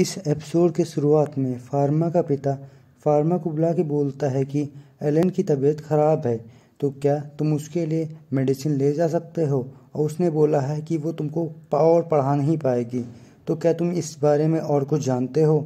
इस एपिसोड के शुरुआत में फार्मा का पिता फार्मा को बुला के बोलता है कि एलन की तबीयत खराब है तो क्या तुम उसके लिए मेडिसिन ले जा सकते हो और उसने बोला है कि वो तुमको और पढ़ा नहीं पाएगी तो क्या तुम इस बारे में और कुछ जानते हो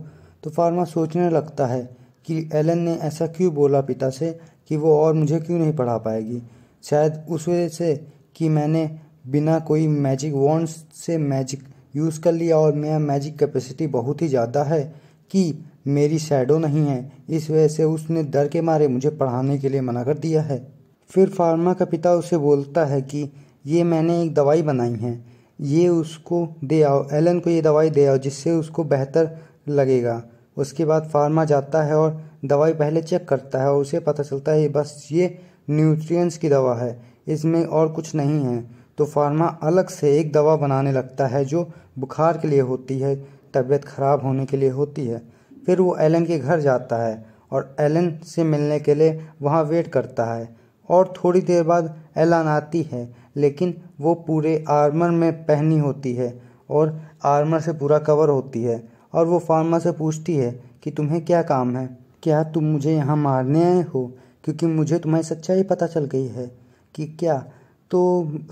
तो फार्मा सोचने लगता है कि एलन ने ऐसा क्यों बोला पिता से कि वो और मुझे क्यों नहीं पढ़ा पाएगी शायद उस वजह से कि मैंने बिना कोई मैजिक वॉन्ड से मैजिक यूज़ कर लिया और मेरा मैजिक कैपेसिटी बहुत ही ज़्यादा है कि मेरी शैडो नहीं है इस वजह से उसने डर के मारे मुझे पढ़ाने के लिए मना कर दिया है फिर फार्मा का पिता उसे बोलता है कि ये मैंने एक दवाई बनाई है ये उसको दे आओ एलन को ये दवाई दे आओ जिससे उसको बेहतर लगेगा उसके बाद फार्मा जाता है और दवाई पहले चेक करता है और उसे पता चलता है बस ये न्यूट्रिएंट्स की दवा है इसमें और कुछ नहीं है तो फार्मा अलग से एक दवा बनाने लगता है जो बुखार के लिए होती है तबीयत खराब होने के लिए होती है फिर वो एलन के घर जाता है और एलन से मिलने के लिए वहाँ वेट करता है और थोड़ी देर बाद एलन आती है लेकिन वो पूरे आर्मर में पहनी होती है और आर्मर से पूरा कवर होती है और वो फार्मा से पूछती है कि तुम्हें क्या काम है क्या तुम मुझे यहाँ मारने आए हो क्योंकि मुझे तुम्हारी सच्चाई पता चल गई है कि क्या तो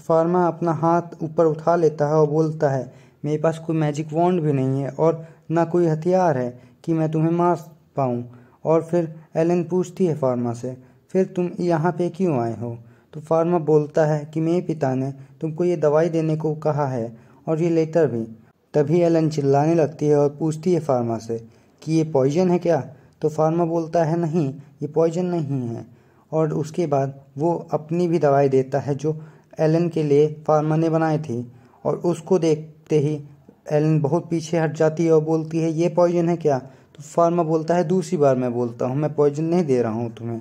फार्मा अपना हाथ ऊपर उठा लेता है और बोलता है मेरे पास कोई मैजिक वॉन्ड भी नहीं है और ना कोई हथियार है कि मैं तुम्हें मार पाऊँ और फिर एलन पूछती है फार्मा से फिर तुम यहाँ पे क्यों आए हो तो फार्मा बोलता है कि मेरे पिता ने तुमको ये दवाई देने को कहा है और ये लेटर भी तभी एलन चिल्लाने लगती है और पूछती है फार्मा से कि ये पॉइजन है क्या तो फार्मा बोलता है नहीं ये पॉइजन नहीं है और उसके बाद वो अपनी भी दवाई देता है जो एलन के लिए फार्मा ने बनाई थी और उसको देखते ही एलन बहुत पीछे हट जाती है और बोलती है ये पॉइजन है क्या तो फार्मा बोलता है दूसरी बार मैं बोलता हूँ मैं पॉइजन नहीं दे रहा हूँ तुम्हें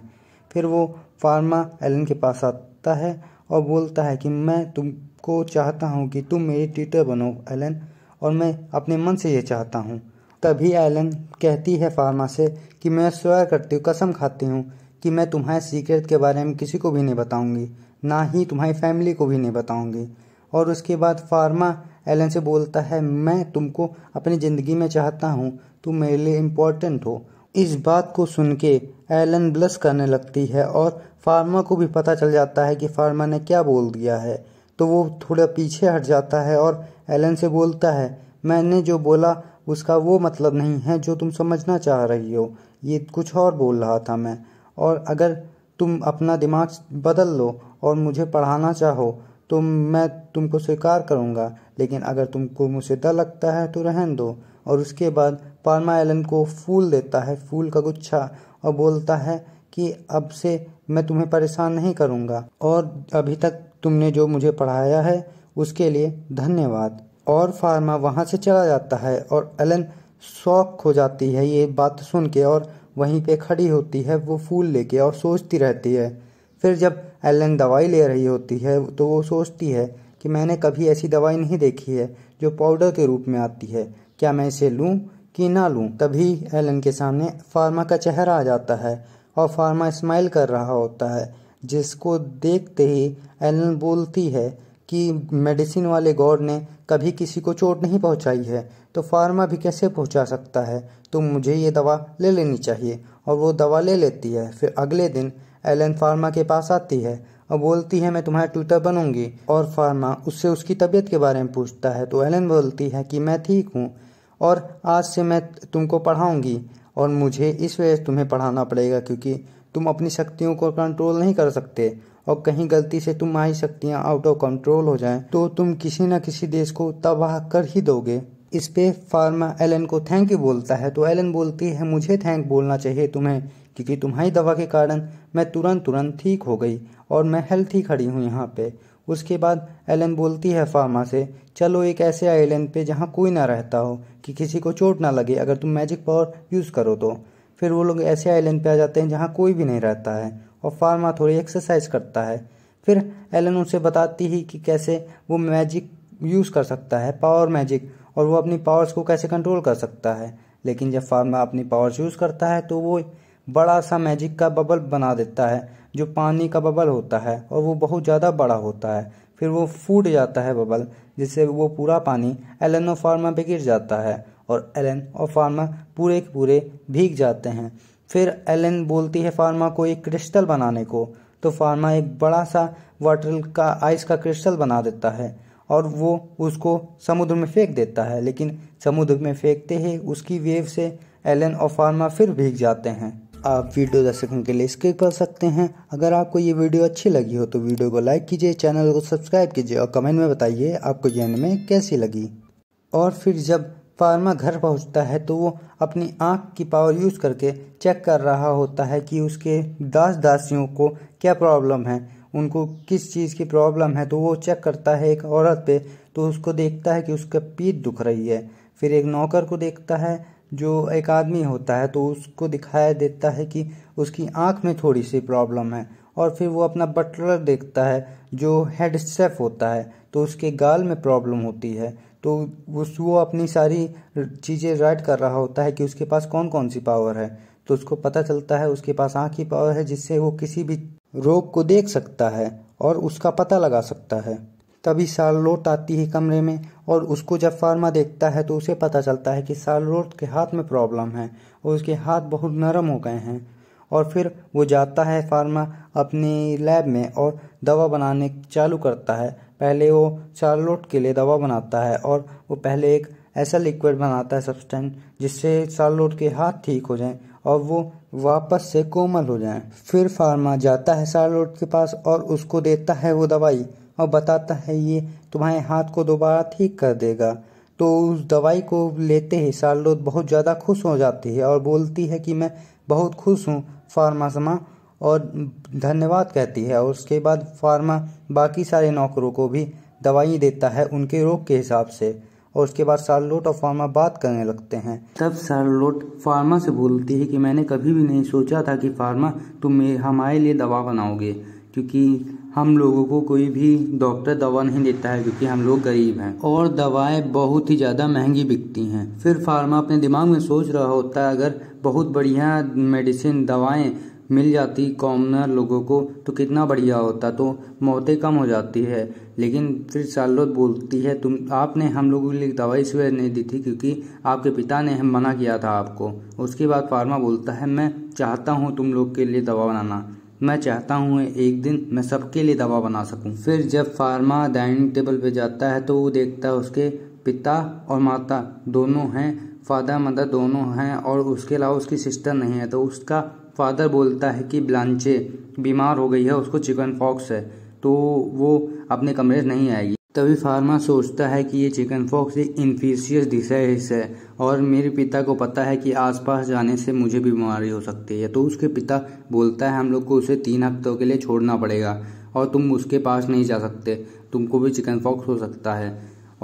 फिर वो फार्मा एलन के पास आता है और बोलता है कि मैं तुमको चाहता हूँ कि तुम मेरी ट्यूटर बनो एलन और मैं अपने मन से ये चाहता हूँ तभी एलन कहती है फार्मा से कि मैं स्वयं करती हूँ कसम खाती हूँ कि मैं तुम्हारे सीक्रेट के बारे में किसी को भी नहीं बताऊंगी ना ही तुम्हारी फैमिली को भी नहीं बताऊंगी और उसके बाद फार्मा एलन से बोलता है मैं तुमको अपनी ज़िंदगी में चाहता हूँ तुम मेरे लिए इम्पोर्टेंट हो इस बात को सुन के एलन ब्लस करने लगती है और फार्मा को भी पता चल जाता है कि फार्मा ने क्या बोल दिया है तो वो थोड़ा पीछे हट जाता है और एलन से बोलता है मैंने जो बोला उसका वो मतलब नहीं है जो तुम समझना चाह रही हो ये कुछ और बोल रहा था मैं और अगर तुम अपना दिमाग बदल लो और मुझे पढ़ाना चाहो तो मैं तुमको स्वीकार करूँगा लेकिन अगर तुमको मुझसे डर लगता है तो रहन दो और उसके बाद पारमा एलन को फूल देता है फूल का गुच्छा और बोलता है कि अब से मैं तुम्हें परेशान नहीं करूँगा और अभी तक तुमने जो मुझे पढ़ाया है उसके लिए धन्यवाद और फार्मा वहाँ से चला जाता है और एलन शौक हो जाती है ये बात सुन के और वहीं पे खड़ी होती है वो फूल लेके और सोचती रहती है फिर जब एलन दवाई ले रही होती है तो वो सोचती है कि मैंने कभी ऐसी दवाई नहीं देखी है जो पाउडर के रूप में आती है क्या मैं इसे लूँ कि ना लूँ तभी एलन के सामने फार्मा का चेहरा आ जाता है और फार्मा स्माइल कर रहा होता है जिसको देखते ही एलन बोलती है कि मेडिसिन वाले गॉड ने कभी किसी को चोट नहीं पहुंचाई है तो फार्मा भी कैसे पहुंचा सकता है तो मुझे ये दवा ले लेनी चाहिए और वो दवा ले लेती है फिर अगले दिन एलन फार्मा के पास आती है और बोलती है मैं तुम्हारा ट्यूटर बनूंगी और फार्मा उससे उसकी तबीयत के बारे में पूछता है तो एलन बोलती है कि मैं ठीक हूँ और आज से मैं तुमको पढ़ाऊंगी और मुझे इस वजह से तुम्हें पढ़ाना पड़ेगा क्योंकि तुम अपनी शक्तियों को कंट्रोल नहीं कर सकते और कहीं गलती से तुम्हारी शक्तियाँ आउट ऑफ कंट्रोल हो जाएं तो तुम किसी न किसी देश को तबाह कर ही दोगे इस पे फार्मा एलन को थैंक यू बोलता है तो एलन बोलती है मुझे थैंक बोलना चाहिए तुम्हें क्योंकि तुम्हारी दवा के कारण मैं तुरंत तुरंत ठीक हो गई और मैं हेल्थी खड़ी हूँ यहाँ पे उसके बाद एलन बोलती है फार्मा से चलो एक ऐसे आइलैंड पे जहाँ कोई ना रहता हो कि किसी को चोट ना लगे अगर तुम मैजिक पावर यूज़ करो तो फिर वो लोग ऐसे आइलैंड पे आ जाते हैं जहाँ कोई भी नहीं रहता है और फार्मा थोड़ी एक्सरसाइज करता है फिर एलन उसे बताती ही कि कैसे वो मैजिक यूज़ कर सकता है पावर मैजिक और वो अपनी पावर्स को कैसे कंट्रोल कर सकता है लेकिन जब फार्मा अपनी पावर्स यूज़ करता है तो वो बड़ा सा मैजिक का बबल बना देता है जो पानी का बबल होता है और वो बहुत ज़्यादा बड़ा होता है फिर वो फूट जाता है बबल जिससे वो पूरा पानी एलन और फार्मा पे गिर जाता है और एलन और फार्मा पूरे के पूरे भीग जाते हैं फिर एलन बोलती है फार्मा को एक क्रिस्टल बनाने को तो फार्मा एक बड़ा सा वाटर का आइस का क्रिस्टल बना देता है और वो उसको समुद्र में फेंक देता है लेकिन समुद्र में फेंकते ही उसकी वेव से एलन और फार्मा फिर भीग जाते हैं आप वीडियो दर्शकों के लिए स्किप कर सकते हैं अगर आपको ये वीडियो अच्छी लगी हो तो वीडियो को लाइक कीजिए चैनल को सब्सक्राइब कीजिए और कमेंट में बताइए आपको ये में कैसी लगी और फिर जब फार्मा घर पहुंचता है तो वो अपनी आँख की पावर यूज़ करके चेक कर रहा होता है कि उसके दास दासियों को क्या प्रॉब्लम है उनको किस चीज़ की प्रॉब्लम है तो वो चेक करता है एक औरत पे तो उसको देखता है कि उसका पीठ दुख रही है फिर एक नौकर को देखता है जो एक आदमी होता है तो उसको दिखाया देता है कि उसकी आँख में थोड़ी सी प्रॉब्लम है और फिर वो अपना बटलर देखता है जो हेड सेफ होता है तो उसके गाल में प्रॉब्लम होती है तो उस वो अपनी सारी चीज़ें राइट कर रहा होता है कि उसके पास कौन कौन सी पावर है तो उसको पता चलता है उसके पास आँख की पावर है जिससे वो किसी भी रोग को देख सकता है और उसका पता लगा सकता है तभी शार्लोट आती है कमरे में और उसको जब फार्मा देखता है तो उसे पता चलता है कि शार्लोट के हाथ में प्रॉब्लम है और उसके हाथ बहुत नरम हो गए हैं और फिर वो जाता है फार्मा अपने लैब में और दवा बनाने चालू करता है पहले वो शार्लोट के लिए दवा बनाता है और वो पहले एक ऐसा लिक्विड बनाता है सब्सटेंस जिससे शार्लोट के हाथ ठीक हो जाएं और वो वापस से कोमल हो जाए फिर फार्मा जाता है सारलोट के पास और उसको देता है वो दवाई और बताता है ये तुम्हारे हाथ को दोबारा ठीक कर देगा तो उस दवाई को लेते ही सारलोट बहुत ज़्यादा खुश हो जाती है और बोलती है कि मैं बहुत खुश हूँ फार्मासमा और धन्यवाद कहती है और उसके बाद फार्मा बाकी सारे नौकरों को भी दवाई देता है उनके रोग के हिसाब से और उसके बाद शार्लोट और फार्मा बात करने लगते हैं तब शार्लोट फार्मा से बोलती है कि मैंने कभी भी नहीं सोचा था कि फार्मा तुम हमारे लिए दवा बनाओगे क्योंकि हम लोगों को कोई भी डॉक्टर दवा नहीं देता है क्योंकि हम लोग गरीब हैं और दवाएं बहुत ही ज़्यादा महंगी बिकती हैं फिर फार्मा अपने दिमाग में सोच रहा होता है अगर बहुत बढ़िया मेडिसिन दवाएं मिल जाती कॉमनर लोगों को तो कितना बढ़िया होता तो मौतें कम हो जाती है लेकिन फिर चार्लोट बोलती है तुम आपने हम लोगों के लिए दवाई इसलिए नहीं दी थी क्योंकि आपके पिता ने हम मना किया था आपको उसके बाद फार्मा बोलता है मैं चाहता हूँ तुम लोग के लिए दवा बनाना मैं चाहता हूँ एक दिन मैं सबके लिए दवा बना सकूँ फिर जब फार्मा डाइनिंग टेबल पर जाता है तो वो देखता है उसके पिता और माता दोनों हैं फादर मदर दोनों हैं और उसके अलावा उसकी सिस्टर नहीं है तो उसका फादर बोलता है कि ब्लांचे बीमार हो गई है उसको चिकन फॉक्स है तो वो अपने कमरे नहीं आएगी तभी फार्मा सोचता है कि ये चिकन फॉक्स एक इन्फीसियस डिसाइज है और मेरे पिता को पता है कि आसपास जाने से मुझे बीमारी हो सकती है तो उसके पिता बोलता है हम लोग को उसे तीन हफ्तों के लिए छोड़ना पड़ेगा और तुम उसके पास नहीं जा सकते तुमको भी चिकन फॉक्स हो सकता है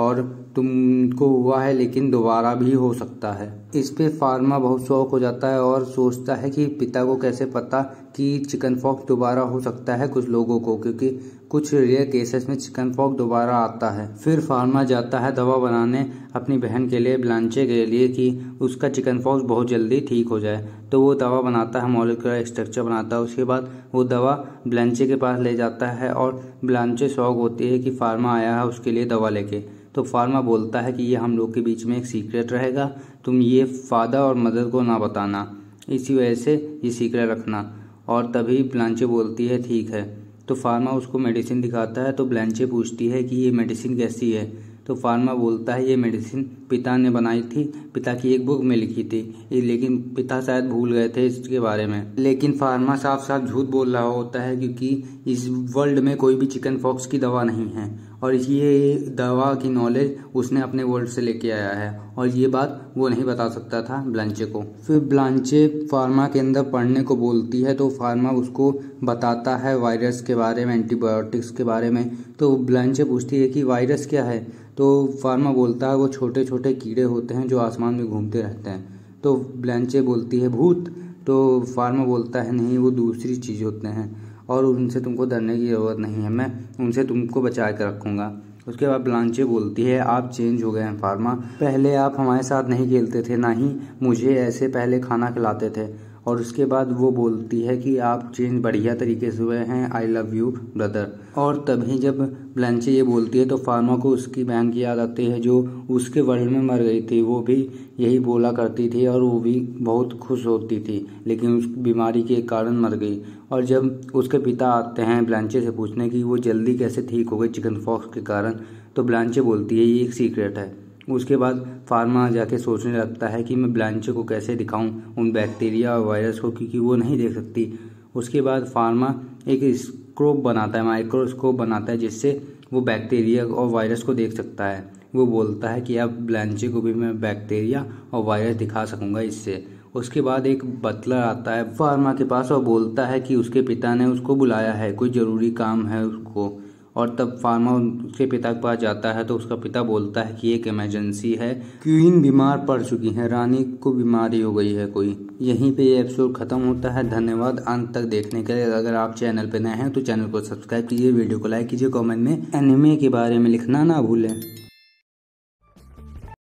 और तुमको हुआ है लेकिन दोबारा भी हो सकता है इस पे फार्मा बहुत शौक हो जाता है और सोचता है कि पिता को कैसे पता कि चिकन फॉक्स दोबारा हो सकता है कुछ लोगों को क्योंकि कुछ रेयर केसेस में चिकन पॉक दोबारा आता है फिर फार्मा जाता है दवा बनाने अपनी बहन के लिए ब्लांचे के लिए कि उसका चिकन पॉक्स बहुत जल्दी ठीक हो जाए तो वो दवा बनाता है मोलिकुलर स्ट्रक्चर बनाता है उसके बाद वो दवा ब्लांचे के पास ले जाता है और ब्लांचे शौक होती है कि फार्मा आया है उसके लिए दवा लेके तो फार्मा बोलता है कि ये हम लोग के बीच में एक सीक्रेट रहेगा तुम ये फादर और मदर को ना बताना इसी वजह से ये सीक्रेट रखना और तभी ब्लांचे बोलती है ठीक है तो फार्मा उसको मेडिसिन दिखाता है तो ब्लैंचे पूछती है कि ये मेडिसिन कैसी है तो फार्मा बोलता है ये मेडिसिन पिता ने बनाई थी पिता की एक बुक में लिखी थी लेकिन पिता शायद भूल गए थे इसके बारे में लेकिन फार्मा साफ साफ झूठ बोल रहा होता है क्योंकि इस वर्ल्ड में कोई भी चिकन फॉक्स की दवा नहीं है और ये दवा की नॉलेज उसने अपने वर्ल्ड से लेके आया है और ये बात वो नहीं बता सकता था ब्लांचे को फिर ब्लांचे फार्मा के अंदर पढ़ने को बोलती है तो फार्मा उसको बताता है वायरस के बारे में एंटीबायोटिक्स के बारे में तो ब्लांचे पूछती है कि वायरस क्या है तो फार्मा बोलता है वो छोटे छोटे कीड़े होते हैं जो आसमान में घूमते रहते हैं तो ब्लांचे बोलती है भूत तो फार्मा बोलता है नहीं वो दूसरी चीज़ होते हैं और उनसे तुमको डरने की ज़रूरत नहीं है मैं उनसे तुमको बचा के रखूँगा उसके बाद ब्लांचे बोलती है आप चेंज हो गए हैं फार्मा पहले आप हमारे साथ नहीं खेलते थे ना ही मुझे ऐसे पहले खाना खिलाते थे और उसके बाद वो बोलती है कि आप चेंज बढ़िया तरीके से हुए हैं आई लव यू ब्रदर और तभी जब ब्लैंचे ये बोलती है तो फार्मा को उसकी बहन की याद आती है जो उसके वर्ल्ड में मर गई थी वो भी यही बोला करती थी और वो भी बहुत खुश होती थी लेकिन उस बीमारी के कारण मर गई और जब उसके पिता आते हैं ब्लैंचे से पूछने कि वो जल्दी कैसे ठीक हो गई चिकन फॉक्स के कारण तो ब्लैंचे बोलती है ये एक सीक्रेट है उसके बाद फार्मा जाके सोचने लगता है कि मैं ब्लांचे को कैसे दिखाऊं उन बैक्टीरिया और वायरस को क्योंकि वो नहीं देख सकती उसके बाद फार्मा एक स्क्रोप बनाता है माइक्रोस्कोप बनाता है जिससे वो बैक्टीरिया और वायरस को देख सकता है वो बोलता है कि अब ब्लांचे को भी मैं बैक्टीरिया और वायरस दिखा सकूँगा इससे उसके बाद एक बतलर आता है फार्मा के पास और बोलता है कि उसके पिता ने उसको बुलाया है कोई ज़रूरी काम है उसको और तब फार्मा उसके पिता के पास जाता है तो उसका पिता बोलता है कि एक इमरजेंसी है क्वीन बीमार पड़ चुकी है रानी को बीमारी हो गई है कोई यहीं पे ये एपिसोड ख़त्म होता है धन्यवाद अंत तक देखने के लिए अगर आप चैनल पे नए हैं तो चैनल को सब्सक्राइब कीजिए वीडियो को लाइक कीजिए कमेंट में एनिमे के बारे में लिखना ना भूलें